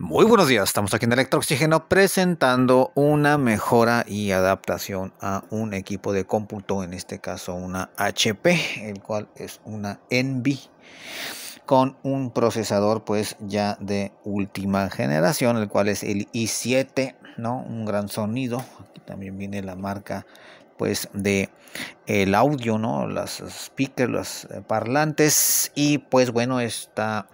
Muy buenos días, estamos aquí en Electrooxígeno presentando una mejora y adaptación a un equipo de cómputo, en este caso una HP, el cual es una Envy con un procesador pues ya de última generación, el cual es el i7, ¿no? Un gran sonido. Aquí también viene la marca pues de el audio, ¿no? Las speakers, los eh, parlantes y pues bueno, esta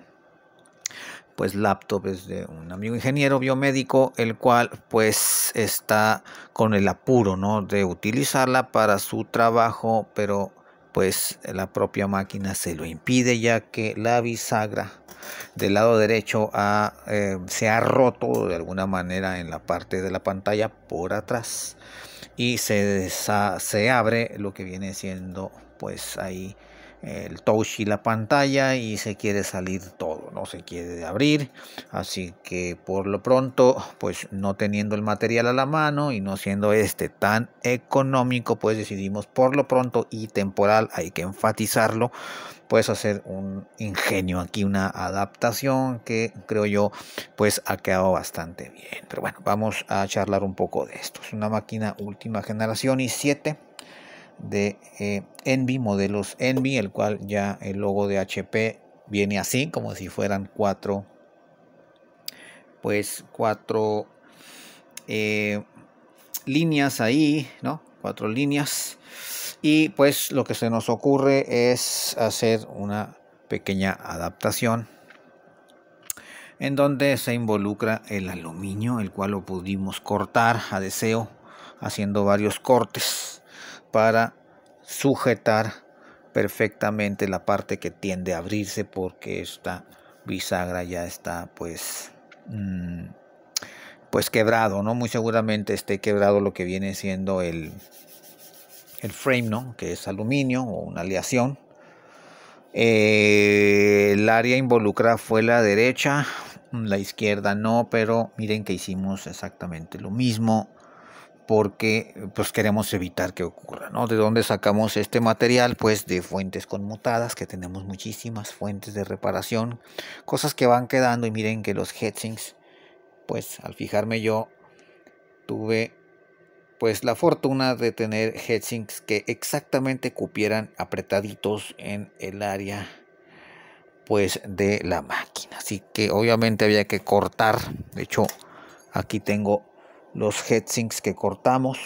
pues laptop es de un amigo ingeniero biomédico, el cual pues está con el apuro, ¿no? De utilizarla para su trabajo, pero pues la propia máquina se lo impide ya que la bisagra del lado derecho eh, se ha roto de alguna manera en la parte de la pantalla por atrás y se, se abre lo que viene siendo pues ahí el touch y la pantalla y se quiere salir todo, no se quiere abrir. Así que por lo pronto, pues no teniendo el material a la mano y no siendo este tan económico, pues decidimos por lo pronto y temporal, hay que enfatizarlo, pues hacer un ingenio aquí, una adaptación que creo yo pues ha quedado bastante bien. Pero bueno, vamos a charlar un poco de esto. Es una máquina última generación y 7 de Envi, eh, Envy, modelos Envy, el cual ya el logo de HP viene así, como si fueran cuatro, pues cuatro eh, líneas ahí, ¿no? Cuatro líneas. Y pues lo que se nos ocurre es hacer una pequeña adaptación en donde se involucra el aluminio, el cual lo pudimos cortar a deseo haciendo varios cortes para sujetar perfectamente la parte que tiende a abrirse porque esta bisagra ya está pues mm, pues quebrado no muy seguramente esté quebrado lo que viene siendo el el frame no que es aluminio o una aleación eh, el área involucrada fue la derecha la izquierda no pero miren que hicimos exactamente lo mismo porque pues queremos evitar que ocurra, ¿no? ¿De dónde sacamos este material? Pues de fuentes conmutadas, que tenemos muchísimas fuentes de reparación, cosas que van quedando y miren que los headsinks. pues al fijarme yo, tuve pues la fortuna de tener headsinks. que exactamente cupieran apretaditos en el área pues de la máquina, así que obviamente había que cortar, de hecho aquí tengo los headsinks que cortamos,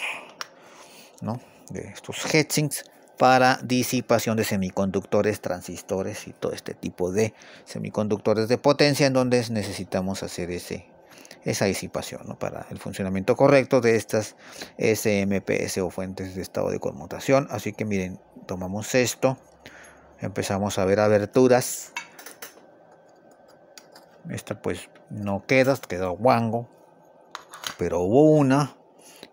¿no? De estos headsinks para disipación de semiconductores, transistores y todo este tipo de semiconductores de potencia en donde necesitamos hacer ese, esa disipación para el funcionamiento correcto de estas SMPS o fuentes de estado de conmutación. Así que miren, tomamos esto, empezamos a ver aberturas. Esta pues no queda, queda guango, pero hubo una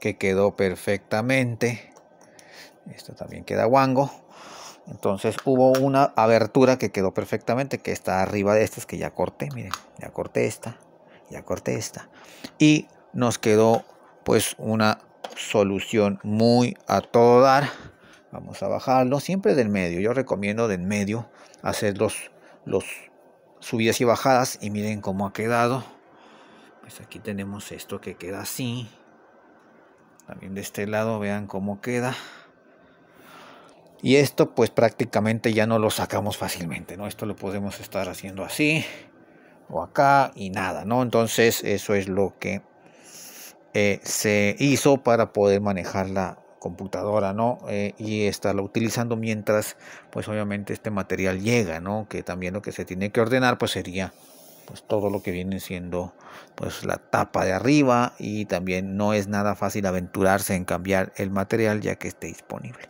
que quedó perfectamente. Esto también queda guango. Entonces hubo una abertura que quedó perfectamente, que está arriba de estas que ya corté, miren, ya corté esta, ya corté esta. Y nos quedó pues una solución muy a todo dar. Vamos a bajarlo, siempre del medio, yo recomiendo del medio hacer los, los subidas y bajadas y miren cómo ha quedado pues aquí tenemos esto que queda así también de este lado vean cómo queda y esto pues prácticamente ya no lo sacamos fácilmente no esto lo podemos estar haciendo así o acá y nada no entonces eso es lo que eh, se hizo para poder manejar la computadora no eh, y estarla utilizando mientras pues obviamente este material llega no que también lo que se tiene que ordenar pues sería pues todo lo que viene siendo pues la tapa de arriba y también no es nada fácil aventurarse en cambiar el material ya que esté disponible.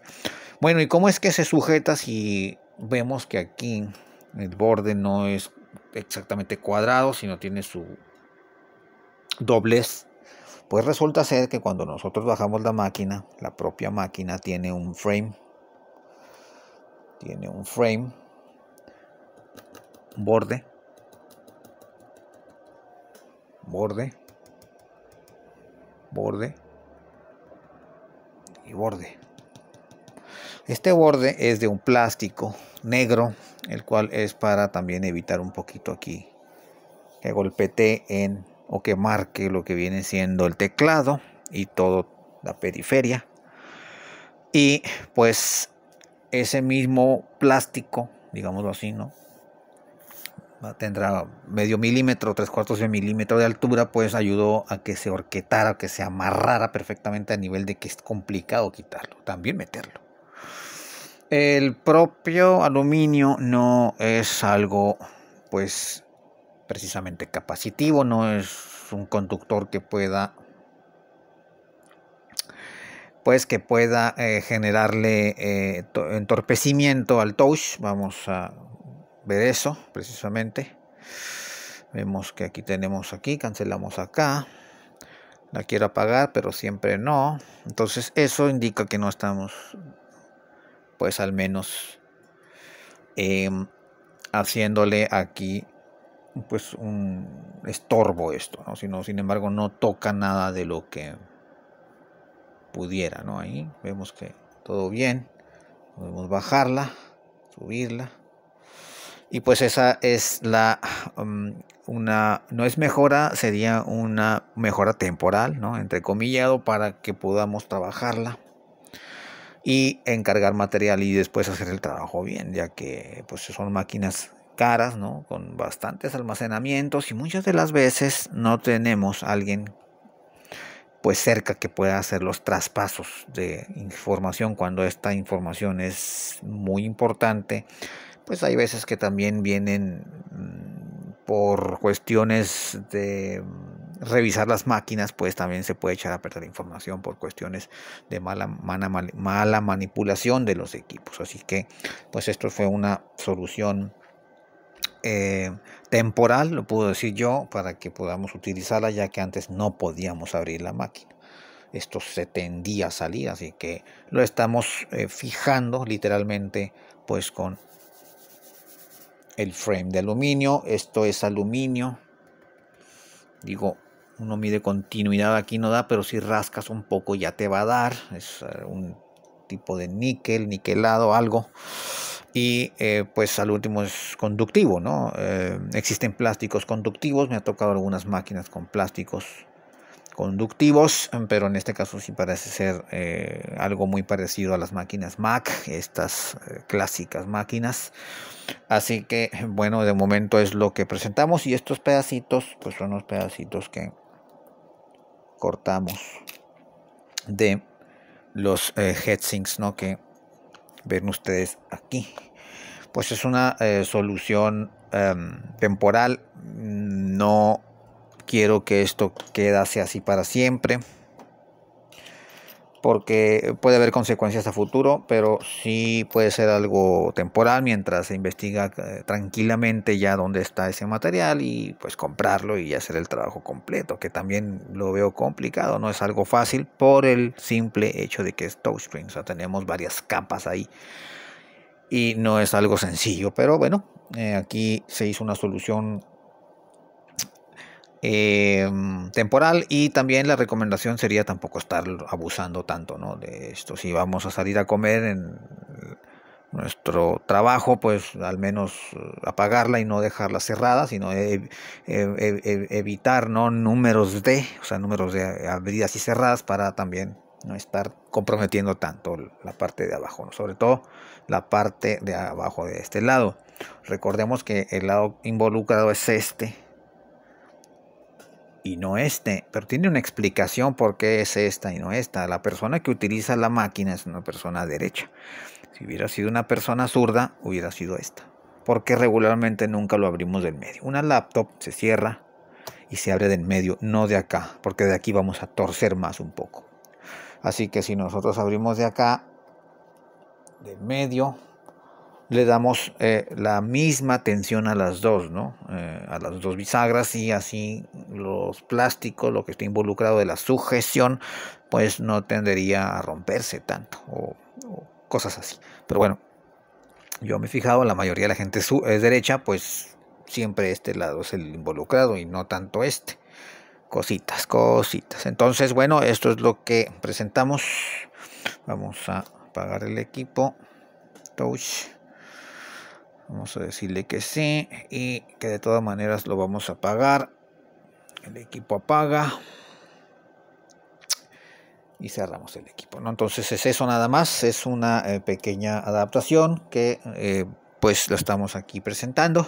Bueno, ¿y cómo es que se sujeta si vemos que aquí el borde no es exactamente cuadrado, sino tiene su doblez? Pues resulta ser que cuando nosotros bajamos la máquina, la propia máquina tiene un frame. Tiene un frame, un borde borde, borde y borde. Este borde es de un plástico negro, el cual es para también evitar un poquito aquí que golpete en o que marque lo que viene siendo el teclado y toda la periferia. Y pues ese mismo plástico, digámoslo así, ¿no? tendrá medio milímetro, tres cuartos de milímetro de altura, pues ayudó a que se orquetara, que se amarrara perfectamente a nivel de que es complicado quitarlo, también meterlo. El propio aluminio no es algo, pues, precisamente capacitivo, no es un conductor que pueda, pues, que pueda eh, generarle eh, entorpecimiento al touch, vamos a ver eso precisamente. Vemos que aquí tenemos aquí, cancelamos acá. La quiero apagar, pero siempre no. Entonces eso indica que no estamos, pues al menos, em, haciéndole aquí pues un estorbo esto, ¿no? Sino, sin embargo no toca nada de lo que pudiera, ¿no? Ahí vemos que todo bien, podemos bajarla, subirla. Y pues esa es la um, una no es mejora, sería una mejora temporal, ¿no? Entre Entrecomillado para que podamos trabajarla y encargar material y después hacer el trabajo bien, ya que pues son máquinas caras, ¿no? Con bastantes almacenamientos y muchas de las veces no tenemos a alguien pues cerca que pueda hacer los traspasos de información cuando esta información es muy importante pues hay veces que también vienen mm, por cuestiones de mm, revisar las máquinas, pues también se puede echar a perder información por cuestiones de mala, manipulación de los equipos. Así que, pues esto fue una solución eh, temporal, lo puedo decir yo, para que podamos utilizarla, ya que antes no podíamos abrir la máquina. Esto se tendía a salir, así que lo estamos eh, fijando literalmente, pues con el frame de aluminio. Esto es aluminio. Digo, uno mide continuidad, aquí no da, pero si rascas un poco ya te va a dar. Es eh, un tipo de níquel, niquelado, algo. Y eh, pues al último es conductivo, ¿no? Eh, existen plásticos conductivos, me ha tocado algunas máquinas con plásticos conductivos, pero en este caso sí parece ser eh, algo muy parecido a las máquinas Mac, estas eh, clásicas máquinas. Así que bueno, de momento es lo que presentamos y estos pedacitos, pues son los pedacitos que cortamos de los eh, ¿no? Que ven ustedes aquí. Pues es una eh, solución em, temporal, no quiero que esto quedase así para siempre porque puede haber consecuencias a futuro, pero sí puede ser algo temporal mientras se investiga eh, tranquilamente ya dónde está ese material y pues comprarlo y hacer el trabajo completo, que también lo veo complicado, no es algo fácil por el simple hecho de que es touchscreen, o sea, tenemos varias capas ahí y no es algo sencillo, pero bueno, eh, aquí se hizo una solución Em, temporal y también la recomendación sería tampoco estar abusando tanto ¿no? de esto. Si vamos a salir a comer en nuestro trabajo, pues al menos eh, apagarla y no dejarla cerrada, sino e, e, e, evitar ¿no? números de, o sea, números de abridas y cerradas para también no estar comprometiendo tanto la parte de abajo, sobre todo la parte de abajo de este lado. Recordemos que el lado involucrado es este, y no este, pero tiene una explicación por qué es esta y no esta. La persona que utiliza la máquina es una persona derecha. Si hubiera sido una persona zurda, hubiera sido esta. Porque regularmente nunca lo abrimos del medio. Una laptop se cierra y se abre del medio, no de acá, porque de aquí vamos a torcer más un poco. Así que si nosotros abrimos de acá, del medio, le damos eh, la misma tensión a las dos, ¿no? Eh, a las dos bisagras y así los plásticos, lo que está involucrado de la sujeción, pues no tendería a romperse tanto o, o cosas así. Pero bueno, yo me he fijado, la mayoría de la gente es derecha, pues siempre este lado es el involucrado y no tanto este. Cositas, cositas. Entonces, bueno, esto es lo que presentamos. Vamos a apagar el equipo. Touch. Vamos a decirle que sí y que de todas maneras lo vamos a apagar. El equipo apaga y cerramos el equipo. ¿no? Entonces es eso nada más, es una eh, pequeña adaptación que eh, pues lo estamos aquí presentando.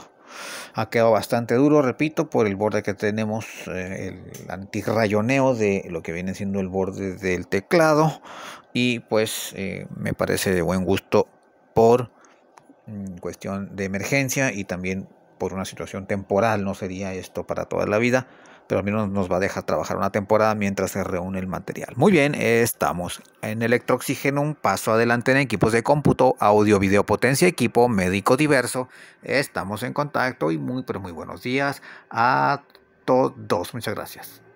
Ha quedado bastante duro, repito, por el borde que tenemos, eh, el antirrayoneo de lo que viene siendo el borde del teclado. Y pues me parece de buen gusto por Mm, cuestión de emergencia y también por una situación temporal, no sería esto para toda la vida, pero al menos nos va a dejar trabajar una temporada mientras se reúne el material. Muy bien, estamos en electrooxígeno, un paso adelante en equipos de cómputo, audio, video, potencia, equipo médico diverso. Estamos en contacto y muy, pero muy buenos días a todos. Muchas gracias.